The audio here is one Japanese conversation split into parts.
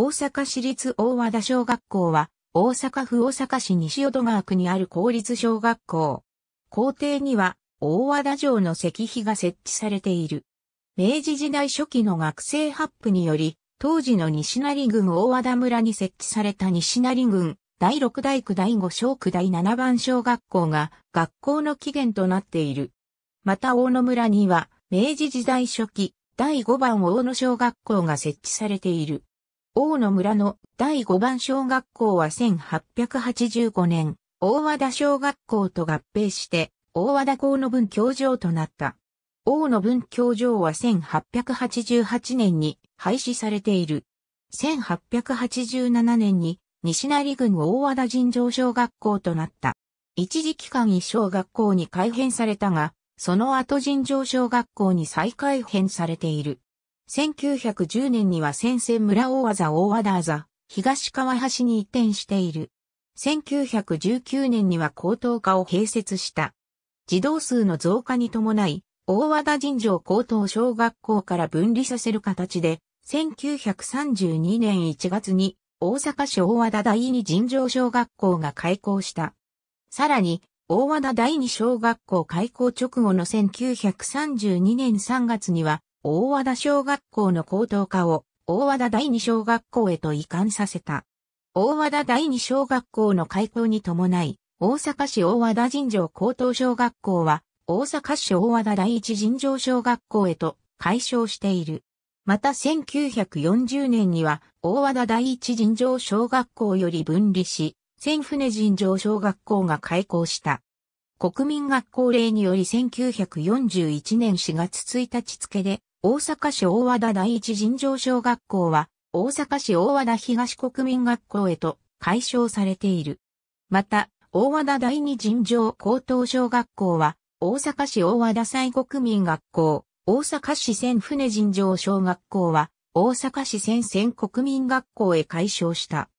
大阪市立大和田小学校は、大阪府大阪市西淀川区にある公立小学校。校庭には、大和田城の石碑が設置されている。明治時代初期の学生発布により、当時の西成郡大和田村に設置された西成郡第6大区第5小区第7番小学校が学校の起源となっている。また大野村には明治時代初期第5番大野小学校が設置されている。大野村の第5番小学校は1885年、大和田小学校と合併して、大和田校の文教場となった。大野文教場は1888年に廃止されている。1887年に西成郡大和田尋常小学校となった。一時期間に小学校に改編されたが、その後尋常小学校に再改編されている。1910年には先生村大和大和田座、東川橋に移転している。1919年には高等科を併設した。児童数の増加に伴い、大和田尋常高等小学校から分離させる形で、1932年1月に大阪市大和田第二尋常小学校が開校した。さらに、大和田第二小学校開校直後の1932年3月には、大和田小学校の高等科を大和田第二小学校へと移管させた。大和田第二小学校の開校に伴い、大阪市大和田尋常高等小学校は、大阪市大和田第一尋常小学校へと解消している。また1940年には、大和田第一尋常小学校より分離し、千船尋常小学校が開校した。国民学校令により1941年4月1日付で、大阪市大和田第一尋常小学校は、大阪市大和田東国民学校へと解消されている。また、大和田第二尋常高等小学校は、大阪市大和田西国民学校、大阪市千船尋常小学校は、大阪市千千国民学校へ改称した。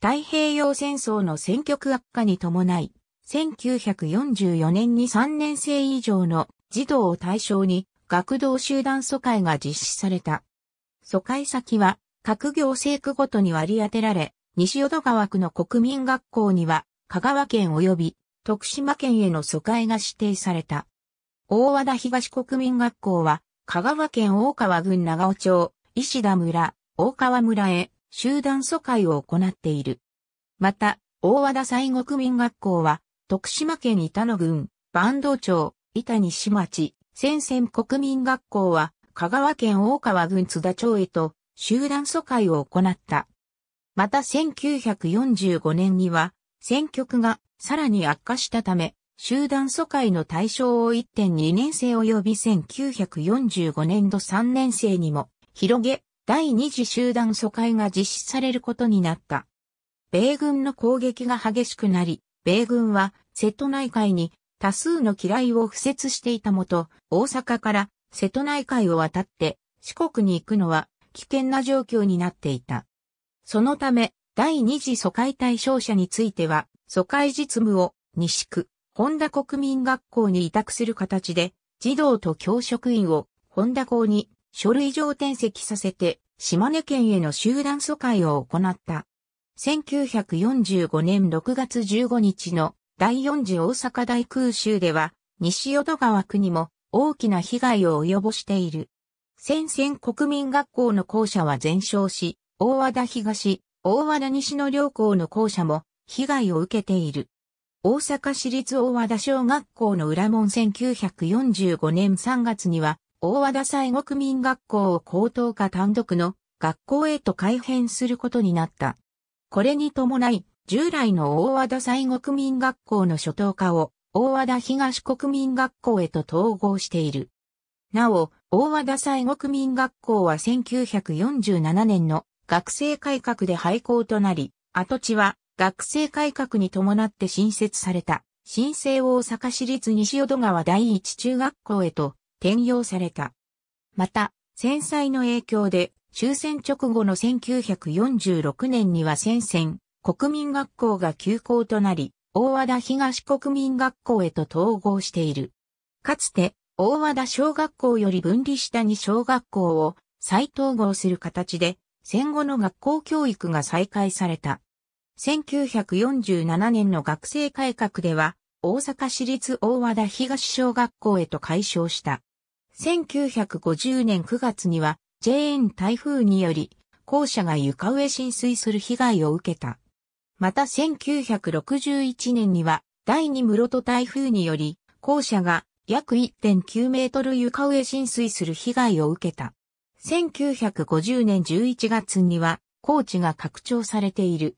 太平洋戦争の戦局悪化に伴い、1944年に3年生以上の児童を対象に、学童集団疎開が実施された。疎開先は、各行政区ごとに割り当てられ、西淀川区の国民学校には、香川県及び徳島県への疎開が指定された。大和田東国民学校は、香川県大川郡長尾町、石田村、大川村へ集団疎開を行っている。また、大和田西国民学校は、徳島県板野郡、坂東町、板西町、戦線国民学校は、香川県大川郡津田町へと、集団疎開を行った。また1945年には、戦局がさらに悪化したため、集団疎開の対象を1.2年生及び1945年度3年生にも広げ、第二次集団疎開が実施されることになった。米軍の攻撃が激しくなり、米軍は瀬戸内海に多数の嫌いを付設していたもと、大阪から瀬戸内海を渡って四国に行くのは危険な状況になっていた。そのため、第二次疎開対象者については、疎開実務を西区、本田国民学校に委託する形で、児童と教職員を本田校に書類上転籍させて、島根県への集団疎開を行った。1945年6月15日の第四次大阪大空襲では、西淀川区にも大きな被害を及ぼしている。戦線国民学校の校舎は全焼し、大和田東、大和田西の両校の校舎も被害を受けている。大阪市立大和田小学校の裏門1945年3月には、大和田西国民学校を高等科単独の学校へと改編することになった。これに伴い、従来の大和田西国民学校の初等科を大和田東国民学校へと統合している。なお、大和田西国民学校は1947年の学生改革で廃校となり、跡地は学生改革に伴って新設された新生大阪市立西淀川第一中学校へと転用された。また、戦災の影響で終戦直後の1946年には戦線国民学校が休校となり、大和田東国民学校へと統合している。かつて、大和田小学校より分離した2小学校を再統合する形で、戦後の学校教育が再開された。1947年の学生改革では、大阪市立大和田東小学校へと改称した。1950年9月には、JN 台風により、校舎が床上浸水する被害を受けた。また1961年には第二室戸台風により校舎が約1.9メートル床上浸水する被害を受けた。1950年11月には高知が拡張されている。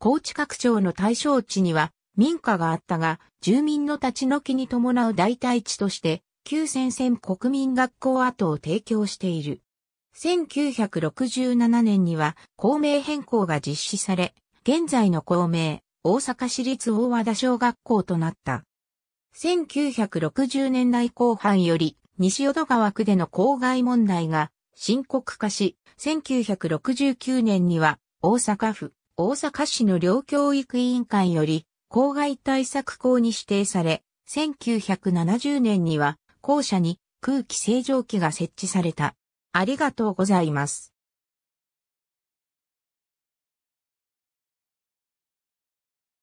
高知拡張の対象地には民家があったが、住民の立ち退きに伴う代替地として、旧戦線国民学校跡を提供している。1967年には、校名変更が実施され、現在の校名、大阪市立大和田小学校となった。1960年代後半より、西淀川区での公害問題が深刻化し、1969年には大阪府、大阪市の両教育委員会より、公害対策校に指定され、1970年には校舎に空気清浄機が設置された。ありがとうございます。